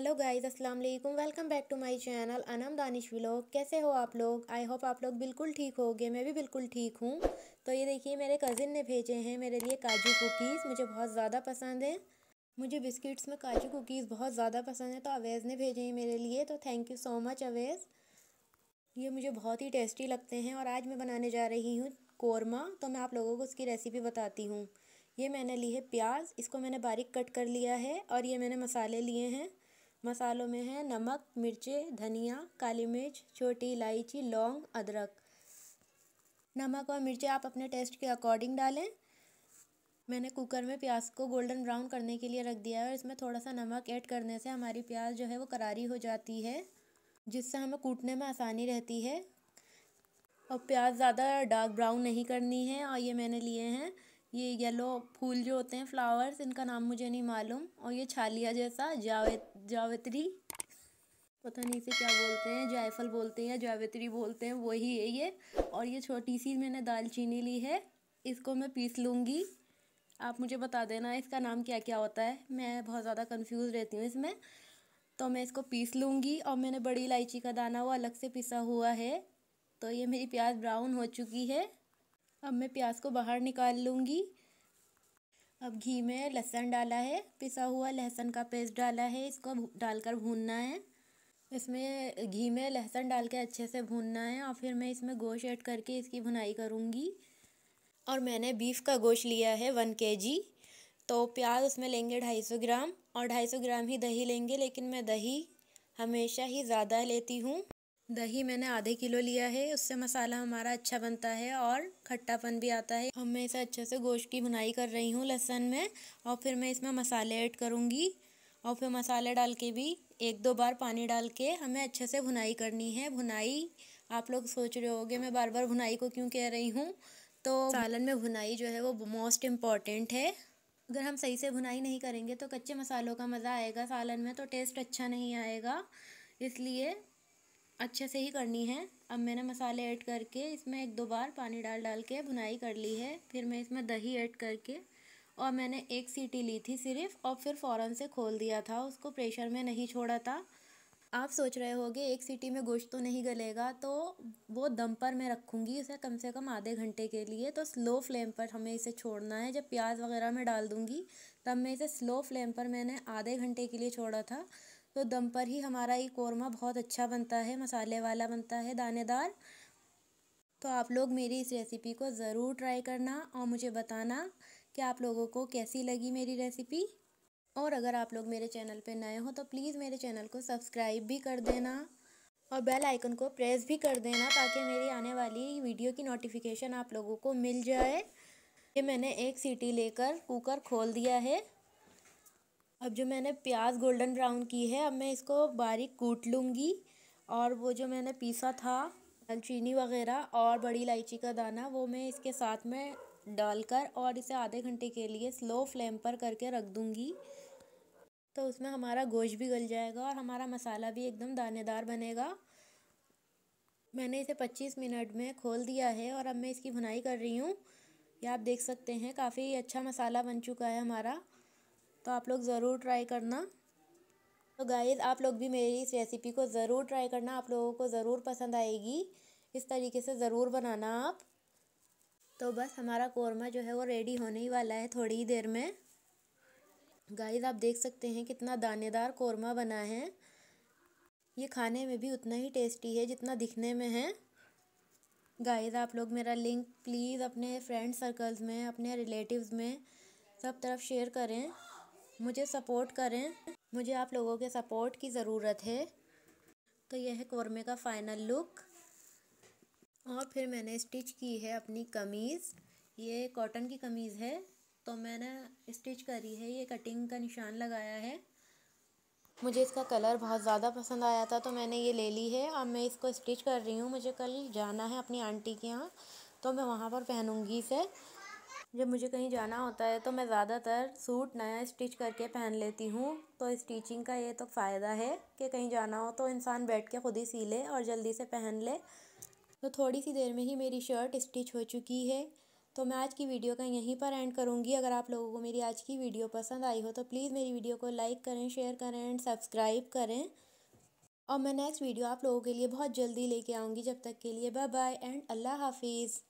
hello guys अस्सलाम वालेकुम welcome back to my channel Anam Danish vlog कैसे हो आप लोग आई होप आप लोग बिल्कुल ठीक होगे मैं भी बिल्कुल ठीक हूँ तो ये देखिए मेरे कज़िन ने भेजे हैं मेरे लिए काजू कुकीज़ मुझे बहुत ज़्यादा पसंद है मुझे बिस्किट्स में काजू कुकीज़ बहुत ज़्यादा पसंद है तो अवेज़ ने भेजे हैं मेरे लिए तो thank you so much Awez ये मुझे बहुत ही टेस्टी लगते हैं और आज मैं बनाने जा रही हूँ कौरमा तो मैं आप लोगों को उसकी रेसिपी बताती हूँ ये मैंने ली है प्याज इसको मैंने बारीक कट कर लिया है और ये मैंने मसाले लिए हैं मसालों में है नमक मिर्चें धनिया काली मिर्च छोटी इलायची लौंग अदरक नमक और मिर्चे आप अपने टेस्ट के अकॉर्डिंग डालें मैंने कुकर में प्याज को गोल्डन ब्राउन करने के लिए रख दिया है और इसमें थोड़ा सा नमक ऐड करने से हमारी प्याज जो है वो करारी हो जाती है जिससे हमें कूटने में आसानी रहती है और प्याज ज़्यादा डार्क ब्राउन नहीं करनी है और ये मैंने लिए हैं ये येलो फूल जो होते हैं फ्लावर्स इनका नाम मुझे नहीं मालूम और ये छालिया जैसा जावे जावेत्री पता नहीं इसे क्या बोलते हैं जायफल बोलते हैं या जावेत्री बोलते हैं वही है ये और ये छोटी सी मैंने दालचीनी ली है इसको मैं पीस लूँगी आप मुझे बता देना इसका नाम क्या क्या होता है मैं बहुत ज़्यादा कन्फ्यूज़ रहती हूँ इसमें तो मैं इसको पीस लूँगी और मैंने बड़ी इलायची का दाना वो अलग से पिसा हुआ है तो ये मेरी प्याज ब्राउन हो चुकी है अब मैं प्याज को बाहर निकाल लूँगी अब घी में लहसन डाला है पिसा हुआ लहसुन का पेस्ट डाला है इसको डालकर भूनना है इसमें घी में लहसन डाल के अच्छे से भूनना है और फिर मैं इसमें गोश्त ऐड करके इसकी भुनाई करूँगी और मैंने बीफ़ का गोश्त लिया है वन के जी तो प्याज उसमें लेंगे ढाई सौ ग्राम और ढाई सौ ग्राम ही दही लेंगे लेकिन मैं दही हमेशा ही ज़्यादा लेती हूँ दही मैंने आधे किलो लिया है उससे मसाला हमारा अच्छा बनता है और खट्टापन भी आता है अब मैं इसे अच्छे से गोश्त की भुनाई कर रही हूँ लहसन में और फिर मैं इसमें मसाले ऐड करूँगी और फिर मसाले डाल के भी एक दो बार पानी डाल के हमें अच्छे से भुनाई करनी है भुनाई आप लोग सोच रहे होंगे मैं बार बार भुनाई को क्यों कह रही हूँ तो सालन में भुनाई जो है वो मोस्ट इम्पॉर्टेंट है अगर हम सही से भुनाई नहीं करेंगे तो कच्चे मसालों का मज़ा आएगा सालन में तो टेस्ट अच्छा नहीं आएगा इसलिए अच्छे से ही करनी है अब मैंने मसाले ऐड करके इसमें एक दो बार पानी डाल डाल के भुनाई कर ली है फिर मैं इसमें दही ऐड करके और मैंने एक सीटी ली थी सिर्फ और फिर फ़ौरन से खोल दिया था उसको प्रेशर में नहीं छोड़ा था आप सोच रहे होगे एक सीटी में गोश्त तो नहीं गलेगा तो वो दम पर मैं रखूँगी उसे कम से कम आधे घंटे के लिए तो स्लो फ्लेम पर हमें इसे छोड़ना है जब प्याज वगैरह मैं डाल दूँगी तब मैं इसे स्लो फ्लेम पर मैंने आधे घंटे के लिए छोड़ा था तो दम पर ही हमारा ये कौरमा बहुत अच्छा बनता है मसाले वाला बनता है दानेदार तो आप लोग मेरी इस रेसिपी को ज़रूर ट्राई करना और मुझे बताना कि आप लोगों को कैसी लगी मेरी रेसिपी और अगर आप लोग मेरे चैनल पे नए हो तो प्लीज़ मेरे चैनल को सब्सक्राइब भी कर देना और बेल आइकन को प्रेस भी कर देना ताकि मेरी आने वाली वीडियो की नोटिफिकेशन आप लोगों को मिल जाए ये मैंने एक सीटी लेकर कुकर खोल दिया है अब जो मैंने प्याज गोल्डन ब्राउन की है अब मैं इसको बारीक कूट लूँगी और वो जो मैंने पीसा था दालचीनी वगैरह और बड़ी इलायची का दाना वो मैं इसके साथ में डालकर और इसे आधे घंटे के लिए स्लो फ्लेम पर करके रख दूँगी तो उसमें हमारा गोश्त भी गल जाएगा और हमारा मसाला भी एकदम दानेदार बनेगा मैंने इसे 25 मिनट में खोल दिया है और अब मैं इसकी भुनाई कर रही हूँ ये आप देख सकते हैं काफ़ी अच्छा मसाला बन चुका है हमारा तो आप लोग ज़रूर ट्राई करना तो गाइस आप लोग भी मेरी इस रेसिपी को ज़रूर ट्राई करना आप लोगों को ज़रूर पसंद आएगी इस तरीके से ज़रूर बनाना आप तो बस हमारा कौरमा जो है वो रेडी होने ही वाला है थोड़ी ही देर में गाइस आप देख सकते हैं कितना दानेदार कौरमा बना है ये खाने में भी उतना ही टेस्टी है जितना दिखने में है गाइस आप लोग मेरा लिंक प्लीज़ अपने फ्रेंड सर्कल्स में अपने रिलेटिव्स में सब तरफ शेयर करें मुझे सपोर्ट करें मुझे आप लोगों के सपोर्ट की ज़रूरत है तो यह है कौरमे का फाइनल लुक और फिर मैंने स्टिच की है अपनी कमीज़ ये कॉटन की कमीज़ है तो मैंने स्टिच करी है ये कटिंग का निशान लगाया है मुझे इसका कलर बहुत ज़्यादा पसंद आया था तो मैंने ये ले ली है अब मैं इसको स्टिच कर रही हूँ मुझे कल जाना है अपनी आंटी के यहाँ तो मैं वहाँ पर पहनूँगी इसे जब मुझे कहीं जाना होता है तो मैं ज़्यादातर सूट नया स्टिच करके पहन लेती हूँ तो स्टिचिंग का ये तो फ़ायदा है कि कहीं जाना हो तो इंसान बैठ के ख़ुद ही सी ले और जल्दी से पहन ले तो थोड़ी सी देर में ही मेरी शर्ट स्टिच हो चुकी है तो मैं आज की वीडियो का यहीं पर एंड करूँगी अगर आप लोगों को मेरी आज की वीडियो पसंद आई हो तो प्लीज़ मेरी वीडियो को लाइक करें शेयर करें एंड सब्सक्राइब करें और मैं नेक्स्ट वीडियो आप लोगों के लिए बहुत जल्दी लेके आऊँगी जब तक के लिए बाय बाय एंड अल्लाह हाफिज़